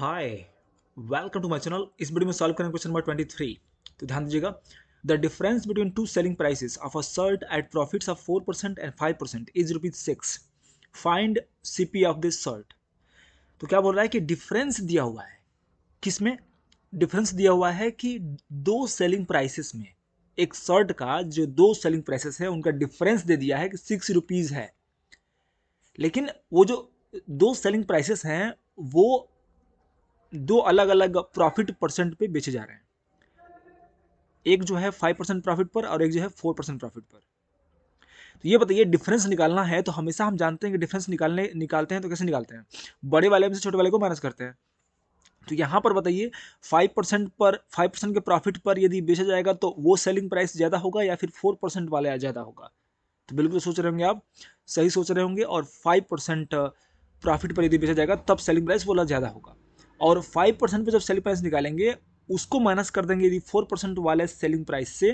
hi welcome to my channel इस video में solve करेंगे क्वेश्चन नंबर 23 तो ध्यान दीजिएगा the difference between two selling prices of a shirt at profits of 4 percent and 5 percent is rupees six find CP of this shirt तो क्या बोल रहा है कि डिफरेंस दिया हुआ है किस में डिफरेंस दिया हुआ है कि दो सेलिंग प्राइसेस में एक शर्ट का जो दो सेलिंग प्राइसेस है उनका डिफरेंस दे दिया है कि सिक्स रुपीज़ है लेकिन वो जो दो सेलिंग प्राइसेस हैं वो दो अलग अलग प्रॉफिट परसेंट पे बेचे जा रहे हैं एक जो है फाइव परसेंट प्रॉफिट पर और एक जो है फोर परसेंट प्रॉफिट पर तो ये बताइए डिफरेंस निकालना है तो हमेशा हम जानते हैं कि डिफरेंस निकालने निकालते हैं तो कैसे निकालते हैं बड़े वाले में से छोटे वाले को माइनस करते हैं तो यहाँ पर बताइए फाइव परसेंट पर फाइव परसेंट के प्रॉफिट पर यदि बेचा जाएगा तो वो सेलिंग प्राइस ज़्यादा होगा या फिर फोर परसेंट वाले ज़्यादा होगा तो बिल्कुल सोच रहे होंगे आप सही सोच रहे होंगे और फाइव परसेंट प्रॉफिट पर यदि बेचा जाएगा तब सेलिंग प्राइस वाला ज़्यादा होगा और फाइव परसेंट पर जब सेलिंग प्राइस निकालेंगे उसको माइनस कर देंगे यदि फोर परसेंट वाले सेलिंग प्राइस से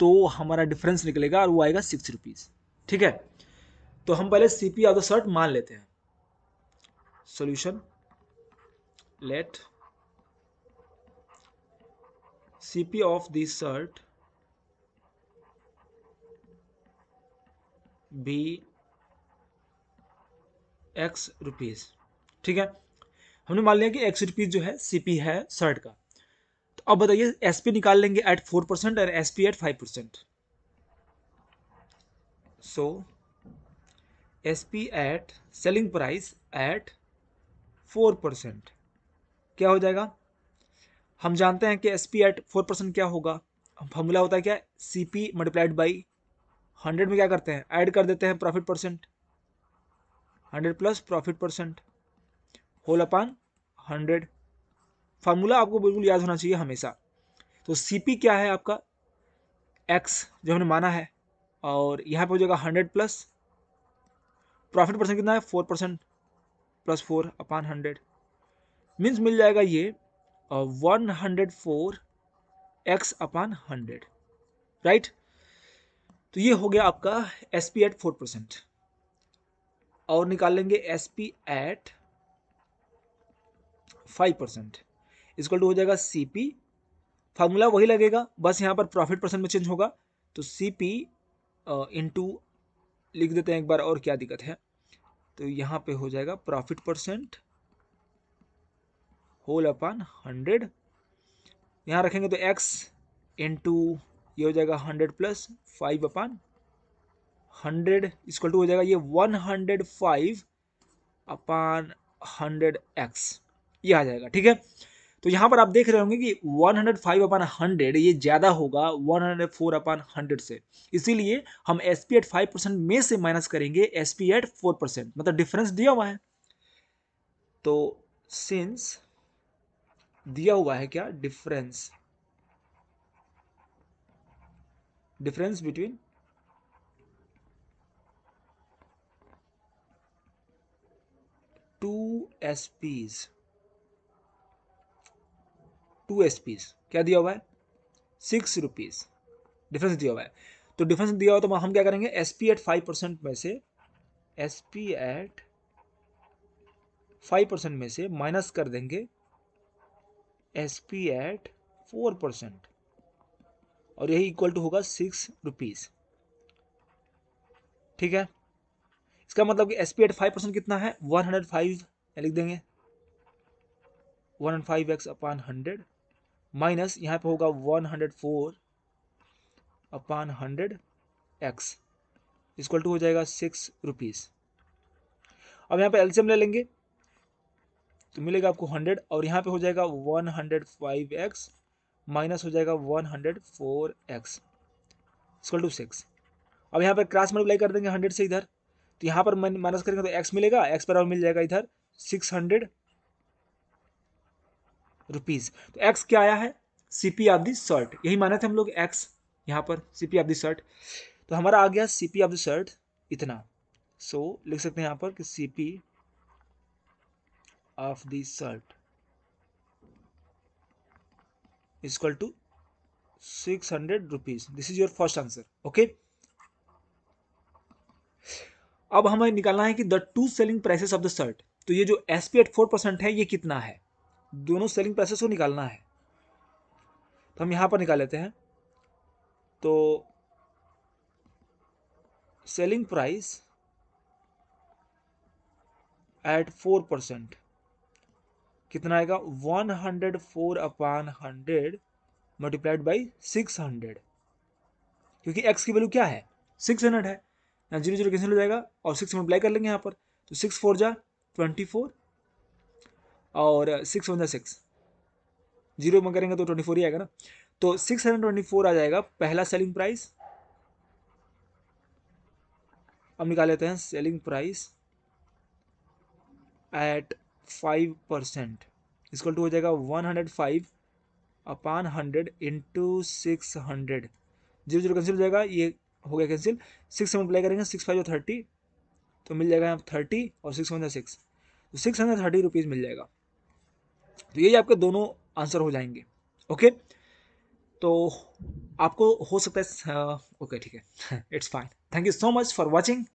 तो हमारा डिफरेंस निकलेगा और वो आएगा सिक्स रुपीज़ ठीक है तो हम पहले C P of the shirt मान लेते हैं solution let C P of this shirt be X rupees ठीक है हमने मान लिया कि एक्स रुपीज जो है सीपी है शर्ट का तो अब बताइए एसपी निकाल लेंगे एट फोर परसेंट और SP at five percent so S P at selling price at four percent क्या हो जाएगा हम जानते हैं कि S P at four percent क्या होगा फॉर्मूला होता है क्या C P multiplied by hundred में क्या करते हैं ऐड कर देते हैं profit percent hundred plus profit percent whole upon hundred formula आपको बिल्कुल याद होना चाहिए हमेशा तो सी क्या है आपका एक्स जो हमने माना है और यहाँ पर हो जाएगा हंड्रेड प्लस प्रॉफिट परसेंट कितना है four percent plus four upon hundred means मिल जाएगा ये one hundred four X upon hundred right तो ये हो गया आपका S P at four percent और निकाल लेंगे S P at five percent is equal to हो जाएगा सी पी फार्मूला वही लगेगा बस यहाँ पर प्रॉफिट परसेंट में चेंज होगा तो सी पी इंटू लिख देते हैं एक बार और क्या दिक्कत है तो यहाँ पे हो जाएगा profit percent whole upon hundred यहाँ रखेंगे तो एक्स इंटू ये हो जाएगा hundred plus five upon hundred is equal to हो जाएगा ये one hundred five upon hundred X ये आ जाएगा ठीक है तो यहाँ पर आप देख रहे होंगे कि 105 अपन हंड्रेड ये ज़्यादा होगा 104 अपन हंड्रेड से इसीलिए हम S P at five percent में से माइनस करेंगे S P at four percent मतलब डिफरेंस दिया हुआ है तो सिंस दिया हुआ है क्या difference difference between two S Ps two S Ps क्या दिया हुआ है सिक्स रुपीज़ डिफरेंस दिया हुआ है तो डिफरेंस दिया हुआ तो हम क्या करेंगे S P at five percent में से S P at five percent में से माइनस कर देंगे S P at four percent और यही इक्वल टू होगा सिक्स रुपीज़ ठीक है इसका मतलब कि S P at five percent कितना है वन हंड्रेड फाइव लिख देंगे one and five X upon hundred minus यहाँ पे होगा one hundred four upon hundred X equal to हो जाएगा सिक्स रुपीज़ अब यहाँ पे एल्सियम ले लेंगे तो मिलेगा आपको हंड्रेड और यहाँ पे हो जाएगा one hundred five X minus हो जाएगा one hundred four X equal to six अब यहाँ पर क्रॉस मल्टीप्लाई कर देंगे हंड्रेड से इधर तो यहाँ पर माइनस करेंगे तो एक्स मिलेगा एक्स पर मिल जाएगा इधर सिक्स हंड्रेड रुपीज़ तो एक्स क्या आया है सीपी ऑफ द शर्ट यही माने थे हम लोग एक्स यहाँ पर सीपी ऑफ द शर्ट तो हमारा आ गया सीपी ऑफ द शर्ट इतना सो so, लिख सकते हैं यहाँ पर कि CP of the shirt is equal to six hundred rupees this is your first answer okay अब हमें निकालना है कि the two selling prices of the shirt तो ये जो एसपीएट एट फोर परसेंट है ये कितना है दोनों सेलिंग प्राइसेस को निकालना है तो हम यहाँ पर निकाल लेते हैं तो selling price at four percent कितना आएगा one hundred four upon hundred multiplied by six hundred क्योंकि एक्स की वैल्यू क्या है सिक्स हंड्रेड है जीरो जीरो कैंसिल हो जाएगा और सिक्स मल्टीप्लाई कर लेंगे यहाँ पर तो सिक्स फोर जा ट्वेंटी फोर और सिक्स वन जै सिक्स जीरो में करेंगे तो ट्वेंटी फोर ही आएगा ना तो सिक्स हंड्रेड ट्वेंटी फोर आ जाएगा पहला सेलिंग प्राइस अब निकाल लेते हैं selling price at five percent is equal to हो जाएगा one hundred five upon hundred into six hundred zero zero cancel हो जाएगा ये हो गया कैंसिल सिक्स अप्लाई करेंगे सिक्स फाइव थर्टी तो मिल जाएगा थर्टी और सिक्स वन सिक्स तो सिक्स हंड्रेड थर्टी रुपीज़ मिल जाएगा तो यही आपके दोनों आंसर हो जाएंगे ओके तो आपको हो सकता है ओके ठीक है it's fine thank you so much for watching